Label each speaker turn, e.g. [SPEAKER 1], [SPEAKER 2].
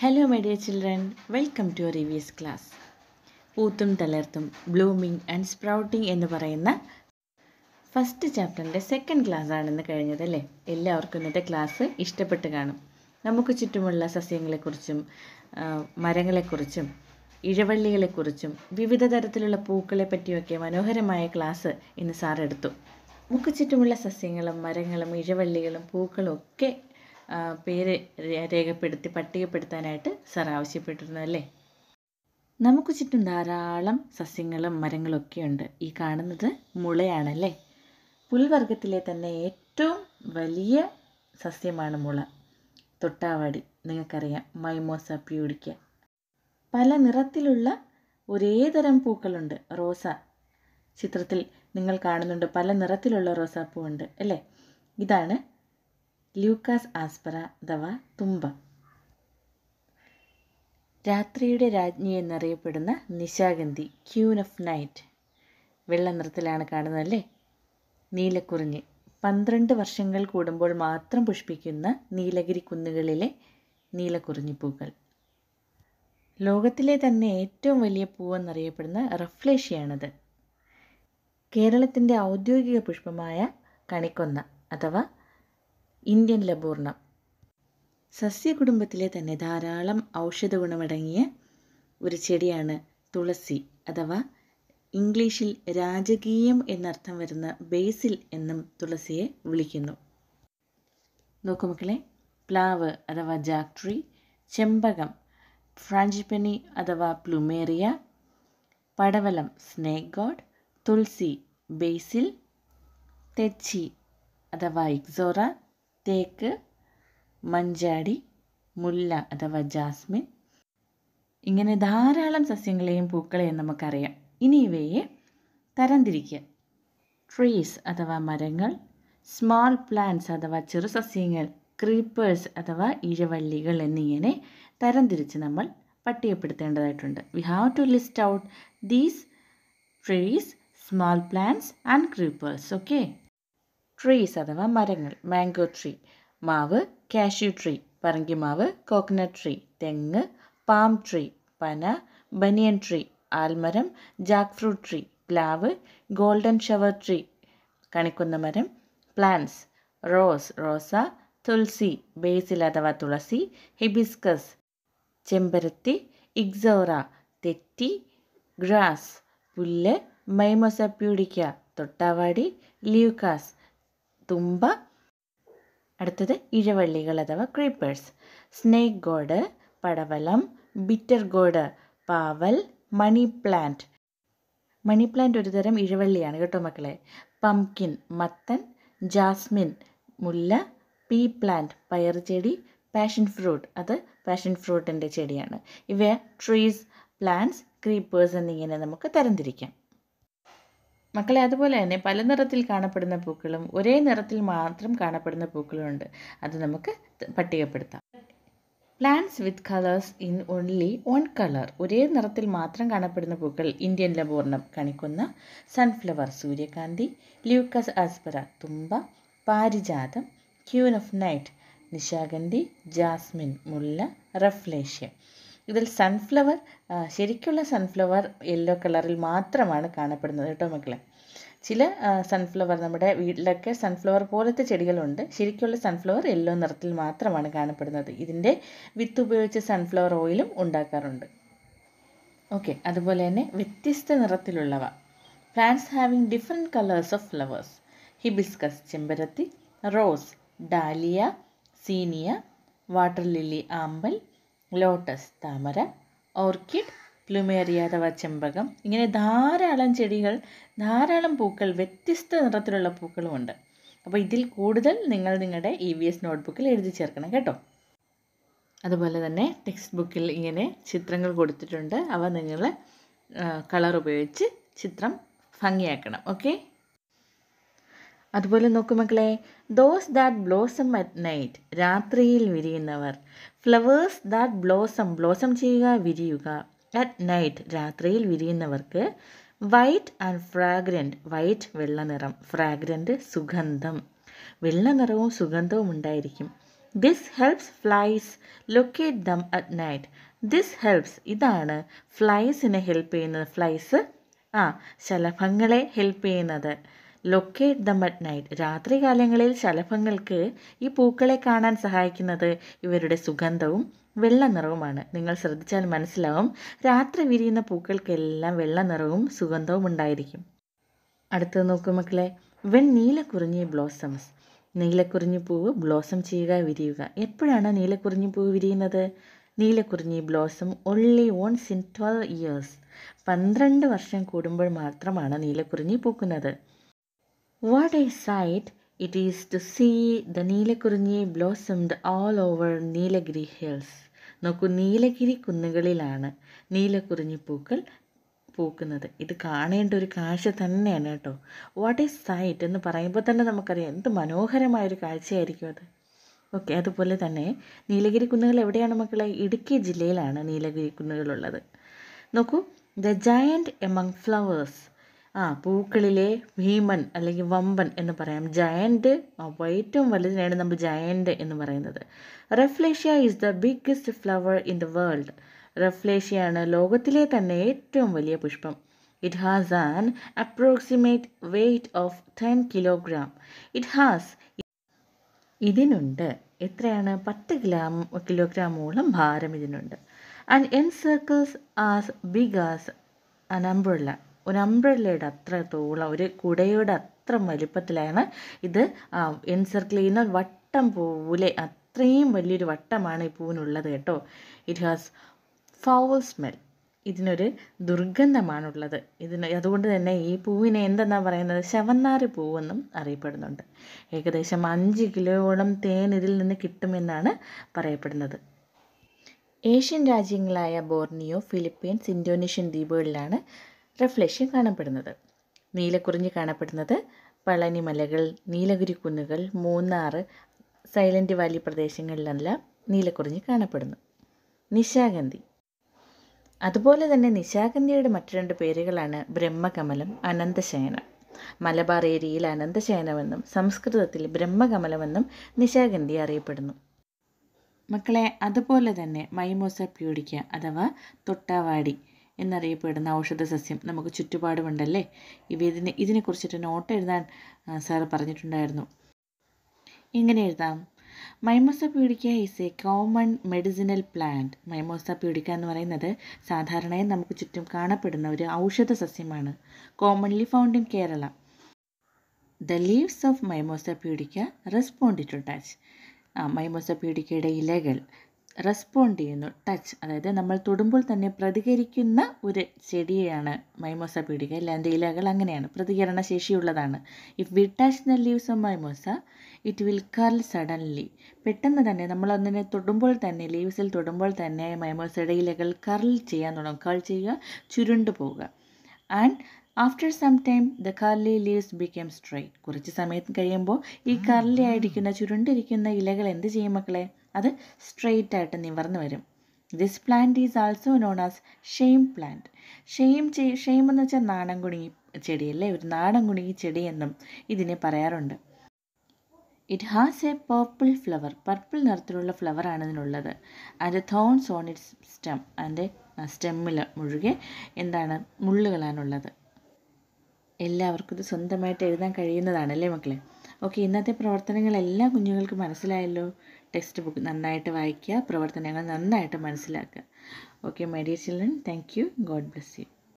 [SPEAKER 1] hello my dear children welcome to reviews class പൂത്തും തളർത്തും blooming and sprouting എന്ന് പറയുന്ന ഫസ്റ്റ് ചാപ്റ്ററിൻ്റെ സെക്കൻഡ് ക്ലാസ് ആണെന്ന് കഴിഞ്ഞതല്ലേ എല്ലാവർക്കും ഇന്നത്തെ ക്ലാസ് ഇഷ്ടപ്പെട്ട് കാണും നമുക്ക് ചുറ്റുമുള്ള സസ്യങ്ങളെക്കുറിച്ചും മരങ്ങളെക്കുറിച്ചും ഇഴവള്ളികളെക്കുറിച്ചും വിവിധ തരത്തിലുള്ള പൂക്കളെ പറ്റിയൊക്കെ മനോഹരമായ ക്ലാസ് ഇന്ന് സാർ എടുത്തു നമുക്ക് ചുറ്റുമുള്ള സസ്യങ്ങളും മരങ്ങളും ഇഴവള്ളികളും പൂക്കളും ഒക്കെ പേര് രേഖപ്പെടുത്തി പട്ടികപ്പെടുത്താനായിട്ട് സാർ ആവശ്യപ്പെട്ടിരുന്നു അല്ലേ നമുക്ക് ചുറ്റും ധാരാളം സസ്യങ്ങളും മരങ്ങളും ഒക്കെ ഉണ്ട് ഈ കാണുന്നത് മുളയാണല്ലേ പുൽവർഗത്തിലെ തന്നെ ഏറ്റവും വലിയ സസ്യമാണ് മുള തൊട്ടാവാടി നിങ്ങൾക്കറിയാം മൈമോസ പ്യൂടിക്ക പല നിറത്തിലുള്ള ഒരേതരം പൂക്കളുണ്ട് റോസ ചിത്രത്തിൽ നിങ്ങൾ കാണുന്നുണ്ട് പല നിറത്തിലുള്ള റോസാപ്പൂ ഉണ്ട് അല്ലേ ഇതാണ് ലൂക്കാസ് ആസ്പറ അഥവാ തുമ്പ രാത്രിയുടെ രാജ്ഞി എന്നറിയപ്പെടുന്ന നിശാഗന്ധി ക്യൂൻ ഓഫ് നൈറ്റ് വെള്ള നിറത്തിലാണ് കാണുന്നതല്ലേ നീലക്കുറിഞ്ഞ് പന്ത്രണ്ട് വർഷങ്ങൾ കൂടുമ്പോൾ മാത്രം പുഷ്പിക്കുന്ന നീലഗിരി കുന്നുകളിലെ പൂക്കൾ ലോകത്തിലെ തന്നെ ഏറ്റവും വലിയ പൂവെന്നറിയപ്പെടുന്ന റഫ്ലേഷ്യാണത് കേരളത്തിൻ്റെ ഔദ്യോഗിക പുഷ്പമായ കണിക്കൊന്ന അഥവാ ഇന്ത്യൻ സസ്യ സസ്യകുടുംബത്തിലെ തന്നെ ധാരാളം ഔഷധ ഗുണമടങ്ങിയ ഒരു ചെടിയാണ് തുളസി അഥവാ ഇംഗ്ലീഷിൽ രാജകീയം എന്നർത്ഥം വരുന്ന ബേസിൽ എന്നും തുളസിയെ വിളിക്കുന്നു നോക്കൂ മക്കളെ പ്ലാവ് അഥവാ ജാക്ട്രി ചെമ്പകം ഫ്രാഞ്ചിപ്പനി അഥവാ പ്ലുമേറിയ പടവലം സ്നേക് ഗോഡ് തുളസി ബേസിൽ തെച്ചി അഥവാ ഇക്സോറ തേക്ക് മഞ്ചാടി മുല്ല അഥവാ ജാസ്മിൻ ഇങ്ങനെ ധാരാളം സസ്യങ്ങളെയും പൂക്കളെയും നമുക്കറിയാം ഇനി ഇവയെ തരംതിരിക്കുക ട്രീസ് അഥവാ മരങ്ങൾ സ്മോൾ പ്ലാന്റ്സ് അഥവാ ചെറു സസ്യങ്ങൾ ക്രീപ്പേഴ്സ് അഥവാ ഈഴവള്ളികൾ എന്നിങ്ങനെ തരംതിരിച്ച് നമ്മൾ പട്ടികപ്പെടുത്തേണ്ടതായിട്ടുണ്ട് we have to list out these trees small plants and creepers okay trees അഥവാ മരങ്ങൾ മാംഗോ ട്രീ മാവ് കാഷ്യൂ ട്രീ പറങ്കിമാവ് കോക്കനട്ട് ട്രീ തെങ്ങ് പാം ട്രീ പന ബനിയൻ ട്രീ ആൽമരം ജാക്ക് ഫ്രൂട്ട് ട്രീ പ്ലാവ് ഗോൾഡൻ ഷവർ ട്രീ കണിക്കുന്ന മരം പ്ലാന്റ്സ് റോസ് റോസ തുളസി ബേസിൽ അഥവാ തുളസി ഹിബിസ്കസ് ചെമ്പരത്തി ഇക്സോറ തെറ്റി ഗ്രാസ് പുല്ല് മൈമോസപ്യൂഡിക്ക തൊട്ടാവാടി ലീവ്കാസ് തുമ്പ അടുത്തത് ഇഴവള്ളികൾ അഥവാ ക്രീപ്പേഴ്സ് സ്നേക്ക് ഗോഡ് പടവലം ബിറ്റർ ഗോഡ് പാവൽ മണി പ്ലാന്റ് മണി പ്ലാന്റ് ഒരു തരം ഇഴവള്ളിയാണ് കേട്ടോ മക്കളെ പംകിൻ മത്തൻ ജാസ്മിൻ മുല്ല പീ പ്ലാന്റ് പയർ ചെടി പാഷൻ ഫ്രൂട്ട് അത് പാഷൻ ഫ്രൂട്ടിൻ്റെ ചെടിയാണ് ഇവ ട്രീസ് പ്ലാന്റ്സ് ക്രീപ്പേഴ്സ് എന്നിങ്ങനെ നമുക്ക് തരംതിരിക്കാം മക്കളെ അതുപോലെ തന്നെ പല നിറത്തിൽ കാണപ്പെടുന്ന പൂക്കളും ഒരേ നിറത്തിൽ മാത്രം കാണപ്പെടുന്ന പൂക്കളും ഉണ്ട് അത് നമുക്ക് പട്ടികപ്പെടുത്താം plants with colours in only one colour ഒരേ നിറത്തിൽ മാത്രം കാണപ്പെടുന്ന പൂക്കൾ ഇന്ത്യൻ ലബോർണം കണിക്കുന്ന സൺഫ്ലവർ സൂര്യകാന്തി ല്യൂക്കസ് ആസ്പര തുമ്പ പാരിജാതം ക്യൂൻ ഓഫ് നൈറ്റ് നിശാഗന്ധി ജാസ്മിൻ മുല്ല റഫ്ലേഷ്യ ഇതിൽ സൺഫ്ലവർ ശരിക്കുള്ള സൺഫ്ലവർ യെല്ലോ കളറിൽ മാത്രമാണ് കാണപ്പെടുന്നത് കേട്ടോ മക്കളെ ചില സൺഫ്ലവർ നമ്മുടെ വീട്ടിലൊക്കെ സൺഫ്ലവർ പോലത്തെ ചെടികളുണ്ട് ശരിക്കുള്ള സൺഫ്ലവർ യെല്ലോ നിറത്തിൽ മാത്രമാണ് കാണപ്പെടുന്നത് ഇതിൻ്റെ വിത്ത് ഉപയോഗിച്ച് സൺഫ്ലവർ ഓയിലും ഉണ്ടാക്കാറുണ്ട് ഓക്കെ അതുപോലെ തന്നെ വ്യത്യസ്ത നിറത്തിലുള്ളവ plants having different colours of flowers hibiscus ചെമ്പരത്തി rose dahlia zinnia water lily ആമ്പൽ ലോട്ടസ് താമര ഓർക്കിഡ് പ്ലുമേറിയ അഥവാ ചെമ്പകം ഇങ്ങനെ ധാരാളം ചെടികൾ ധാരാളം പൂക്കൾ വ്യത്യസ്ത നിറത്തിലുള്ള പൂക്കളുമുണ്ട് അപ്പോൾ ഇതിൽ കൂടുതൽ നിങ്ങൾ നിങ്ങളുടെ ഇ വി എസ് നോട്ട്ബുക്കിൽ എഴുതി ചേർക്കണം കേട്ടോ അതുപോലെ തന്നെ ടെക്സ്റ്റ് ബുക്കിൽ ഇങ്ങനെ ചിത്രങ്ങൾ കൊടുത്തിട്ടുണ്ട് അവ നിങ്ങൾ കളർ ഉപയോഗിച്ച് ചിത്രം ഭംഗിയാക്കണം ഓക്കെ അതുപോലെ നോക്കൂ മക്കളെ those that blossom at night രാത്രിയിൽ വിരിയുന്നവർ ഫ്ലവേഴ്സ് ദാറ്റ് ബ്ലോസം ബ്ലോസം ചെയ്യുക വിരിയുക അറ്റ് നൈറ്റ് രാത്രിയിൽ വിരിയുന്നവർക്ക് വൈറ്റ് ആൻഡ് ഫ്രാഗ്രൻറ്റ് വൈറ്റ് വെള്ള നിറം ഫ്രാഗ്രൻറ്റ് സുഗന്ധം വെള്ള നിറവും സുഗന്ധവും ഉണ്ടായിരിക്കും this helps flies locate them at night this helps ഇതാണ് ഫ്ലൈസിനെ ഹെൽപ്പ് ചെയ്യുന്നത് ഫ്ലൈസ് ആ ശലഭങ്ങളെ ഹെൽപ്പ് ചെയ്യുന്നത് ലൊക്കേറ്റ് ദം അറ്റ് നൈറ്റ് രാത്രികാലങ്ങളിൽ ശലഭങ്ങൾക്ക് ഈ പൂക്കളെ കാണാൻ സഹായിക്കുന്നത് ഇവരുടെ സുഗന്ധവും വെള്ള നിറവുമാണ് നിങ്ങൾ ശ്രദ്ധിച്ചാൽ മനസ്സിലാവും രാത്രി വിരിയുന്ന പൂക്കൾക്കെല്ലാം വെള്ള നിറവും സുഗന്ധവും ഉണ്ടായിരിക്കും അടുത്തത് നോക്കൂ മക്കളെ വെൺ നീലക്കുറിഞ്ഞി ബ്ലോസംസ് നീലക്കുറിഞ്ഞി പൂവ് ബ്ലോസം ചെയ്യുക വിരിയുക എപ്പോഴാണ് നീലക്കുറിഞ്ഞി പൂവ് വിരിയുന്നത് Neelakurinji blossom only once in twelve years പന്ത്രണ്ട് വർഷം കൂടുമ്പോൾ മാത്രമാണ് നീലക്കുറിഞ്ഞി പൂക്കുന്നത് what a sight it is to see the Neelakurinji blossomed all over Nilgiri hills നോക്കൂ നീലഗിരി കുന്നുകളിലാണ് നീലക്കുറിഞ്ഞി പൂക്കൾ പൂക്കുന്നത് ഇത് കാണേണ്ട ഒരു കാഴ്ച തന്നെയാണ് കേട്ടോ വാട്ട് ഈസ് സൈറ്റ് എന്ന് പറയുമ്പോൾ തന്നെ നമുക്കറിയാം എന്ത് മനോഹരമായൊരു കാഴ്ചയായിരിക്കും അത് ഓക്കെ അതുപോലെ തന്നെ നീലഗിരി കുന്നുകൾ എവിടെയാണ് മക്കളെ ഇടുക്കി ജില്ലയിലാണ് നീലഗിരി കുന്നുകളുള്ളത് നോക്കൂ ദ ജയൻറ്റ് എമംഗ് ഫ്ലവേഴ്സ് ആ പൂക്കളിലെ ഭീമൻ അല്ലെങ്കിൽ വമ്പൻ എന്ന് പറയാം ജയൻ്റ് ഏറ്റവും വലുതിനെയാണ് നമ്മൾ ജയൻ്റ് എന്ന് പറയുന്നത് rafflesia is the biggest flower in the world ആണ് ലോകത്തിലെ തന്നെ ഏറ്റവും വലിയ പുഷ്പം it has an approximate weight of ten kilogram it has ഇതിനുണ്ട് എത്രയാണ് പത്ത് ഗ്രാം കിലോഗ്രാമോളം ഭാരം ഇതിനുണ്ട് and encircles as big as an umbrella ഒരു അംബ്രല്ലയുടെ അത്രത്തോളം ഒരു കുടയുടെ അത്ര വലിപ്പത്തിലാണ് ഇത് എൻസർക്കിൾ ചെയ്യുന്ന വട്ടം പോലെ അത്രയും വലിയൊരു വട്ടമാണ് ഈ പൂവിനുള്ളത് കേട്ടോ ഇറ്റ് ഹാസ് ഫൗൾ സ്മെൽ ഇതിനൊരു ദുർഗന്ധമാണുള്ളത് ഇതിന് അതുകൊണ്ട് തന്നെ ഈ പൂവിനെ എന്തെന്നാ പറയുന്നത് ശവന്നാറ് പൂവെന്നും അറിയപ്പെടുന്നുണ്ട് ഏകദേശം അഞ്ച് കിലോയോളം തേൻ ഇതിൽ നിന്ന് കിട്ടുമെന്നാണ് പറയപ്പെടുന്നത് ഏഷ്യൻ രാജ്യങ്ങളായ ബോർണിയോ ഫിലിപ്പീൻസ് ഇൻഡോനേഷ്യൻ ദ്വീപുകളിലാണ് റിഫ്ലക്ഷൻ കാണപ്പെടുന്നത് നീലക്കുറിഞ്ഞി കാണപ്പെടുന്നത് പളനി മലകൾ നീലഗിരി കുന്നുകൾ മൂന്നാർ സൈലൻ്റ് വാലി പ്രദേശങ്ങളിലെല്ലാം നീലക്കുറിഞ്ഞി കാണപ്പെടുന്നു നിശാഗന്ധി അതുപോലെ തന്നെ നിശാഗന്ധിയുടെ മറ്റു രണ്ട് പേരുകളാണ് ബ്രഹ്മകമലം അനന്തശയനം മലബാർ ഏരിയയിൽ അനന്തശയനമെന്നും സംസ്കൃതത്തിൽ ബ്രഹ്മകമലമെന്നും നിശാഗന്ധി അറിയപ്പെടുന്നു മക്കളെ അതുപോലെ തന്നെ മൈമോസ പ്യൂഡിക്ക അഥവാ തൊട്ടാവാടി എന്നറിയപ്പെടുന്ന ഔഷധ സസ്യം നമുക്ക് ചുറ്റുപാടുമുണ്ടല്ലേ ഇതിനെ ഇതിനെക്കുറിച്ചിട്ട് നോട്ട് എഴുതാൻ സാറ് പറഞ്ഞിട്ടുണ്ടായിരുന്നു എങ്ങനെ എഴുതാം mimosa pudica is a common medicinal plant mimosa pudica എന്ന് പറയുന്നത് സാധാരണയായി നമുക്ക് ചുറ്റും കാണപ്പെടുന്ന ഒരു ഔഷധ സസ്യമാണ് commonly found in Kerala the leaves of mimosa pudica responded touch mimosa പ്യൂഡിക്കയുടെ ഇലകൾ റെസ്പോണ്ട് ചെയ്യുന്നു ടച്ച് അതായത് നമ്മൾ തൊടുമ്പോൾ തന്നെ പ്രതികരിക്കുന്ന ഒരു ചെടിയാണ് മൈമോസ പീടിക അല്ല ഇലകൾ അങ്ങനെയാണ് പ്രതികരണ ശേഷിയുള്ളതാണ് if we touch the leaves of mimosa it will curl suddenly പെട്ടെന്ന് തന്നെ നമ്മൾ അതിനെ തൊടുമ്പോൾ തന്നെ ലീവ്സിൽ തൊടുമ്പോൾ തന്നെ മൈമോസയുടെ ഇലകൾ കർൾ ചെയ്യാൻ തുടങ്ങും കർൾ ചെയ്യുക ചുരുണ്ട് പോവുക and after some time the curly leaves become straight കുറച്ച് സമയം കഴിയുമ്പോൾ ഈ കർലി ആയിരിക്കുന്ന ചുരുണ്ടിരിക്കുന്ന ഇലകൾ എന്ത് ചെയ്യും മക്കളെ അത് സ്ട്രെയിറ്റ് ആയിട്ട് നിവർന്ന് വരും this plant is also known as shame plant shame shame എന്ന് വെച്ചാൽ നാടൻ കുണുങ്ങി ചെടിയല്ലേ ഒരു നാടൻ കുണുങ്ങി ചെടി എന്നും ഇതിനെ പറയാറുണ്ട് it has a purple flower purple നിറത്തിലുള്ള ഫ്ലവർ ആണ് ഇതിനുള്ളത് and thorns on its stem അതിൻ്റെ സ്റ്റെമ്മിൽ മുഴുകെ എന്താണ് മുള്ളുകളാണുള്ളത് എല്ലാവർക്കും ഇത് സ്വന്തമായിട്ട് എഴുതാൻ കഴിയുന്നതാണ് അല്ലേ മക്കളെ ഓക്കെ ഇന്നത്തെ പ്രവർത്തനങ്ങൾ എല്ലാ കുഞ്ഞുങ്ങൾക്കും മനസ്സിലായല്ലോ ടെക്സ്റ്റ് ബുക്ക് നന്നായിട്ട് വായിക്കുക പ്രവർത്തനങ്ങൾ നന്നായിട്ട് മനസ്സിലാക്കുക okay my dear children thank you God bless U